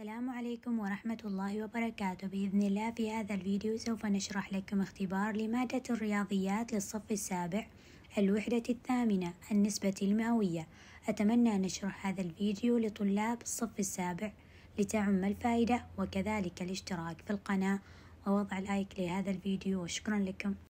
السلام عليكم ورحمة الله وبركاته بإذن الله في هذا الفيديو سوف نشرح لكم اختبار لمادة الرياضيات للصف السابع الوحدة الثامنة النسبة المئوية أتمنى أن نشرح هذا الفيديو لطلاب الصف السابع لتعم الفائدة وكذلك الاشتراك في القناة ووضع لايك لهذا الفيديو وشكرا لكم